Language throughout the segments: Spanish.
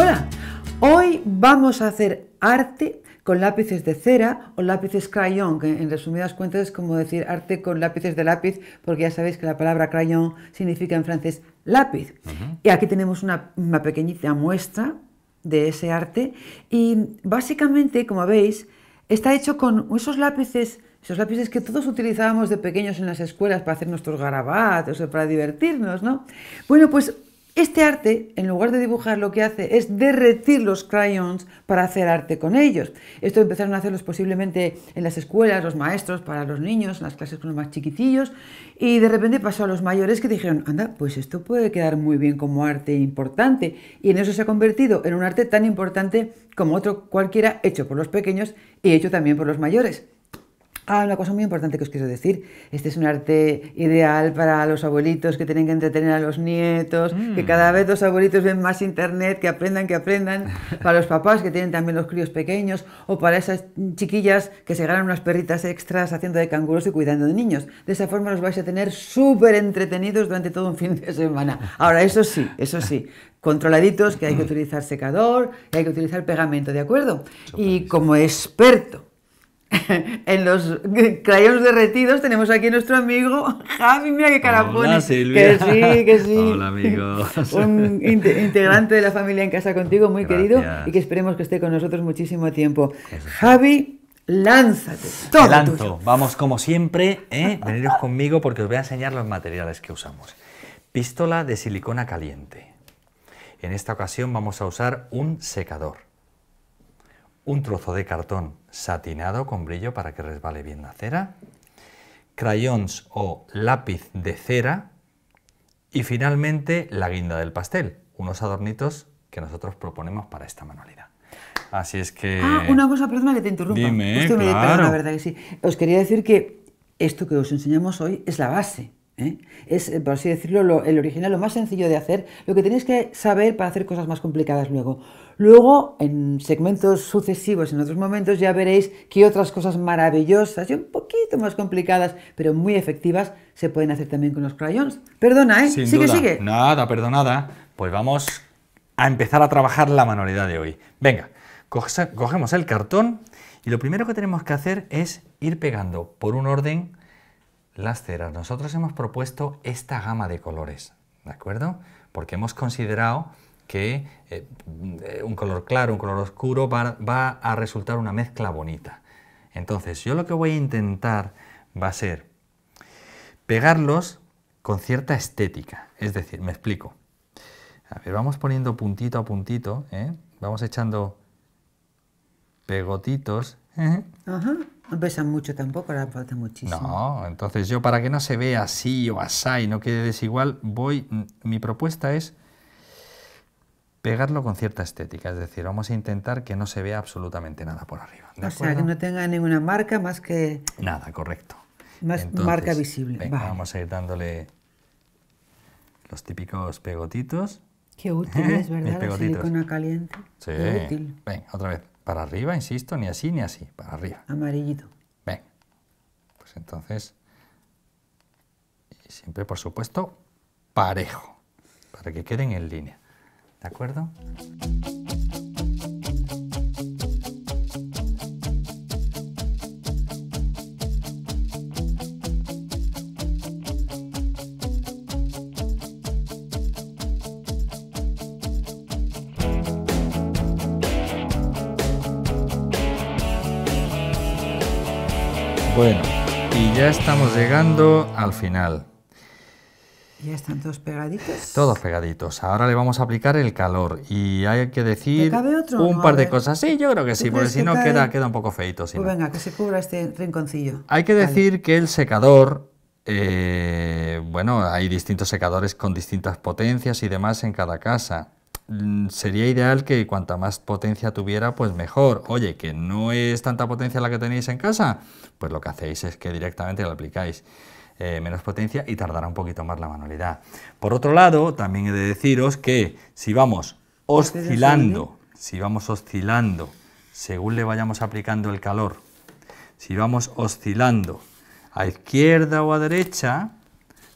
Hola, hoy vamos a hacer arte con lápices de cera o lápices crayon. que en resumidas cuentas es como decir arte con lápices de lápiz, porque ya sabéis que la palabra crayón significa en francés lápiz. Y aquí tenemos una, una pequeñita muestra de ese arte y básicamente, como veis, está hecho con esos lápices esos lápices que todos utilizábamos de pequeños en las escuelas para hacer nuestros garabatos o para divertirnos, ¿no? Bueno, pues este arte, en lugar de dibujar, lo que hace es derretir los crayons para hacer arte con ellos. Esto empezaron a hacerlos posiblemente en las escuelas, los maestros, para los niños, en las clases con los más chiquitillos, y de repente pasó a los mayores que dijeron, anda, pues esto puede quedar muy bien como arte importante, y en eso se ha convertido en un arte tan importante como otro cualquiera hecho por los pequeños y hecho también por los mayores. Ah, una cosa muy importante que os quiero decir. Este es un arte ideal para los abuelitos que tienen que entretener a los nietos, mm. que cada vez los abuelitos ven más internet, que aprendan, que aprendan. Para los papás que tienen también los críos pequeños, o para esas chiquillas que se ganan unas perritas extras haciendo de canguros y cuidando de niños. De esa forma los vais a tener súper entretenidos durante todo un fin de semana. Ahora, eso sí, eso sí controladitos, que hay que mm. utilizar secador, hay que utilizar pegamento, ¿de acuerdo? Y como experto en los crayones derretidos tenemos aquí a nuestro amigo Javi, mira qué carapones. Hola, Silvia. Que sí, que sí. Hola, amigo. Un integrante de la familia en casa contigo, muy querido, y que esperemos que esté con nosotros muchísimo tiempo. Javi, lánzate. Todo Vamos como siempre, ¿eh? veniros conmigo porque os voy a enseñar los materiales que usamos. Pistola de silicona caliente. En esta ocasión vamos a usar un secador un trozo de cartón satinado con brillo para que resbale bien la cera, crayons o lápiz de cera y finalmente la guinda del pastel, unos adornitos que nosotros proponemos para esta manualidad. Así es que... Ah, una cosa, perdona que te interrumpa. la verdad que sí. Os quería decir que esto que os enseñamos hoy es la base. ¿eh? Es, eh, por así decirlo, el original, lo más sencillo de hacer, lo que tenéis que saber para hacer cosas más complicadas luego. Luego, en segmentos sucesivos, en otros momentos, ya veréis que otras cosas maravillosas y un poquito más complicadas, pero muy efectivas, se pueden hacer también con los crayons. Perdona, ¿eh? Sin sigue, sigue. Nada, perdonada. Pues vamos a empezar a trabajar la manualidad de hoy. Venga, cogemos el cartón y lo primero que tenemos que hacer es ir pegando por un orden las ceras, nosotros hemos propuesto esta gama de colores, ¿de acuerdo? Porque hemos considerado que eh, eh, un color claro, un color oscuro va, a resultar una mezcla bonita. Entonces, yo lo que voy a intentar va a ser pegarlos con cierta estética. Es decir, me explico. A ver, vamos poniendo puntito a puntito, ¿eh? vamos echando pegotitos Ajá. No pesan mucho tampoco, ahora falta muchísimo. No, entonces yo para que no se vea así o asá y no quede desigual, voy. Mi propuesta es pegarlo con cierta estética, es decir, vamos a intentar que no se vea absolutamente nada por arriba. o sea, que no tenga ninguna marca más que... Nada, correcto. Más marca visible. Vamos a ir dándole los típicos pegotitos. Qué útil es, ¿verdad? La caliente. Sí. otra vez. Para arriba, insisto, ni así ni así, para arriba. Amarillito. Ven, Pues entonces, y siempre, por supuesto, parejo, para que queden en línea. ¿De acuerdo? Bueno, y ya estamos llegando al final. ¿Ya están todos pegaditos? Todos pegaditos. Ahora le vamos a aplicar el calor y hay que decir un par de cosas. Sí, yo creo que sí, porque si no queda, queda un poco feito. Pues venga, que se cubra este rinconcillo. Hay que decir que el secador eh, bueno, hay distintos secadores con distintas potencias y demás en cada casa. Mm, sería ideal que cuanta más potencia tuviera, pues mejor. Oye, que no es tanta potencia la que tenéis en casa, pues lo que hacéis es que directamente lo aplicáis. Eh, menos potencia y tardará un poquito más la manualidad. Por otro lado, también he de deciros que si vamos oscilando, si vamos oscilando, según le vayamos aplicando el calor, si vamos oscilando a izquierda o a derecha,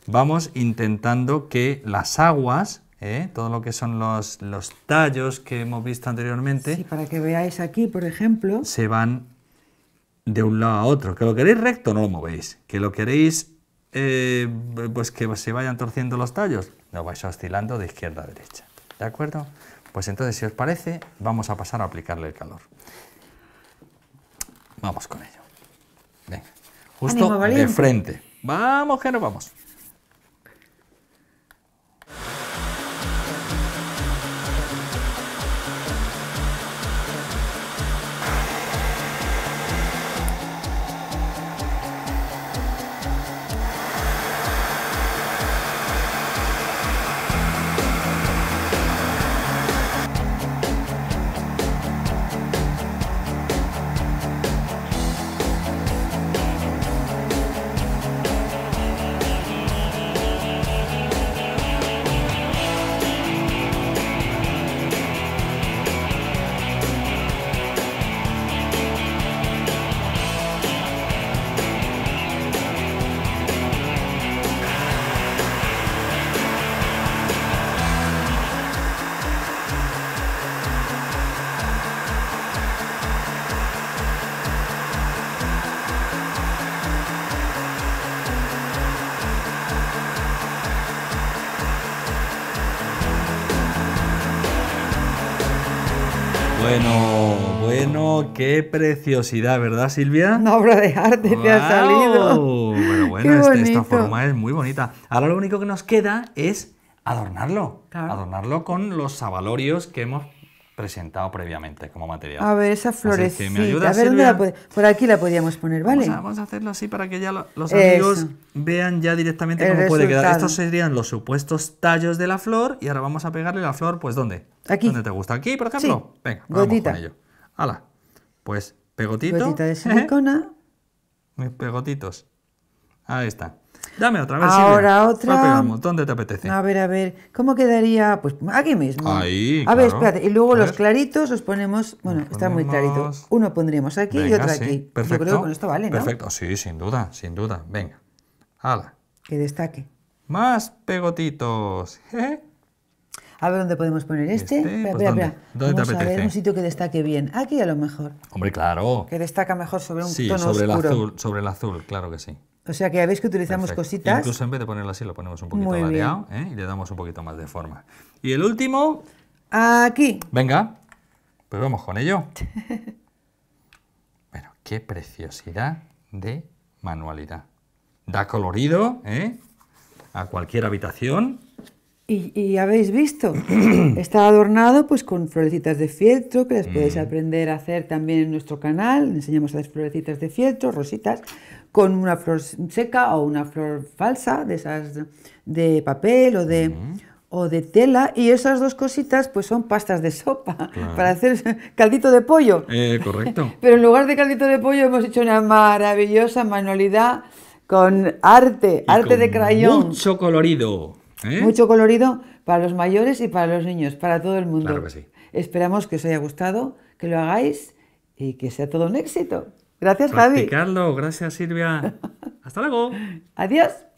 vamos intentando que las aguas ¿eh? todo lo que son los, tallos que hemos visto anteriormente. Sí, para que veáis aquí, por ejemplo. Se van de un lado a otro. Que lo queréis recto, no lo movéis. Que lo queréis, eh, pues que se vayan torciendo los tallos, lo vais oscilando de izquierda a derecha. ¿De acuerdo? Pues entonces, si os parece, vamos a pasar a aplicarle el calor. Vamos con ello. Venga. Justo de frente. Vamos, que nos vamos. Bueno, bueno, qué preciosidad, ¿verdad, Silvia? No, obra de arte te ha salido. Pero bueno, este- esta forma es muy bonita. Ahora lo único que nos queda es adornarlo. Adornarlo con los sabalorios que hemos presentado previamente como material. A ver, esa florecita. a ver, por aquí la podríamos poner, ¿vale? Vamos a, hacerlo así para que ya los amigos vean ya directamente cómo puede quedar. Estos serían los supuestos tallos de la flor y ahora vamos a pegarle la flor, pues ¿dónde? Aquí. ¿Dónde te gusta? ¿Aquí, por ejemplo? Sí. Venga, vamos con ello. Hala, pues pegotito. de silicona. Mis pegotitos. Ahí está. Dame otra, vez. Ahora otra. ¿Dónde te apetece? A ver, a ver. ¿Cómo quedaría? Pues aquí mismo. Ahí, A ver, espérate. Y luego los claritos los ponemos. Bueno, está muy clarito. Uno pondríamos aquí y otro aquí. Perfecto. Yo creo que con esto vale, ¿no? Perfecto. Sí, sin duda, sin duda. Venga. Hala. Que destaque. Más pegotitos. A ver dónde podemos poner este. este espera, pues, espera, ¿dónde? espera. Vamos te apetece? a ver un sitio que destaque bien. Aquí a lo mejor. Hombre, claro. Que destaca mejor sobre un sí, tono sobre El sobre el azul, claro que sí. O sea que ya veis que utilizamos cositas. Incluso en vez de ponerlo así, lo ponemos un poquito Muy ¿eh? y le damos un poquito más de forma. Y el último. Aquí. Venga, pues vamos con ello. bueno, qué preciosidad de manualidad. Da colorido ¿eh? a cualquier habitación. Y, habéis visto, está adornado pues con florecitas de fieltro, que las podéis mm. aprender a hacer también en nuestro canal. Enseñamos a hacer florecitas de fieltro, rositas, con una flor seca o una flor falsa, de esas de papel o de, mm. o de tela. Y esas dos cositas pues son pastas de sopa para hacer caldito de pollo. Eh, correcto. Pero en lugar de caldito de pollo hemos hecho una maravillosa manualidad con arte, arte de crayón. Mucho colorido. ¿Eh? Mucho colorido para los mayores y para los niños, para todo el mundo. Claro que sí. Esperamos que os haya gustado, que lo hagáis y que sea todo un éxito. Gracias, Javi. Gracias, Silvia. Hasta luego. Adiós.